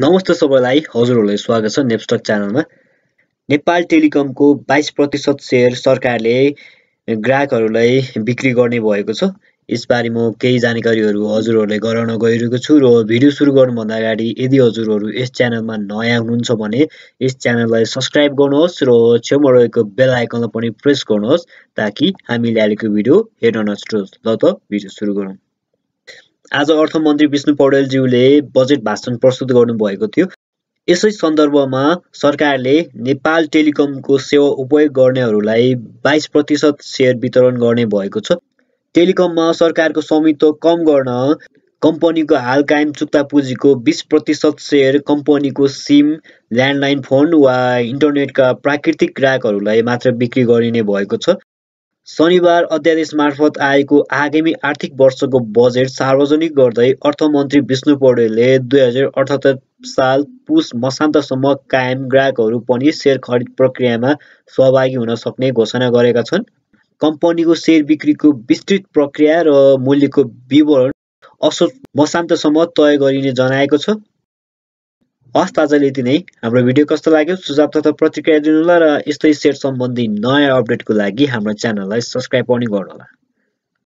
नमस्ते सबैलाई हजुरहरूलाई स्वागत छ नेपस्टक च्यानलमा नेपाल टेलिकमको बाइस प्रतिशत सेयर सरकारले ग्राहकहरूलाई बिक्री गर्ने भएको छ यसबारे म केही जानकारीहरू हजुरहरूलाई गराउन गइरहेको छु र भिडियो सुरु गर्नुभन्दा अगाडि यदि हजुरहरू यस च्यानलमा नयाँ हुनुहुन्छ भने यस च्यानललाई सब्सक्राइब गर्नुहोस् र छेउमा रहेको बेल आइकनलाई पनि प्रेस गर्नुहोस् ताकि हामीले अहिलेको भिडियो हेर्न नछुटोस् ल त भिडियो सुरु गरौँ आज अर्थमन्त्री विष्णु पौडेलज्यूले बजेट भाषण प्रस्तुत गर्नुभएको थियो यसै सन्दर्भमा सरकारले नेपाल टेलिकमको सेवा उपयोग गर्नेहरूलाई बाइस प्रतिशत सेयर वितरण गर्ने भएको छ टेलिकममा सरकारको स्वामित्व कम गर्न कम्पनीको हाल कायम चुक्ता पुँजीको बिस प्रतिशत सेयर कम्पनीको सिम ल्यान्डलाइन फोन वा इन्टरनेटका प्राकृतिक ग्राहकहरूलाई मात्र बिक्री गरिने भएको छ शनिबार अध्यादेश मार्फत आएको आगामी आर्थिक वर्षको बजेट सार्वजनिक गर्दै अर्थमन्त्री विष्णु पौडेलले दुई हजार अठहत्तर साल पुस मसान्तसम्म कायम ग्राहकहरू पनि सेयर खरिद प्रक्रियामा सहभागी हुन सक्ने घोषणा गरेका छन् कम्पनीको सेयर बिक्रीको विस्तृत प्रक्रिया र मूल्यको विवरण असोज मसान्तसम्म तय गरिने जनाएको छ हस् त आजले यति नै हाम्रो भिडियो कस्तो लाग्यो सुझाव तथा प्रतिक्रिया दिनुहोला र यस्तै सेट सम्बन्धी नयाँ अपडेटको लागि हाम्रो च्यानललाई सब्सक्राइब पनि गर्नुहोला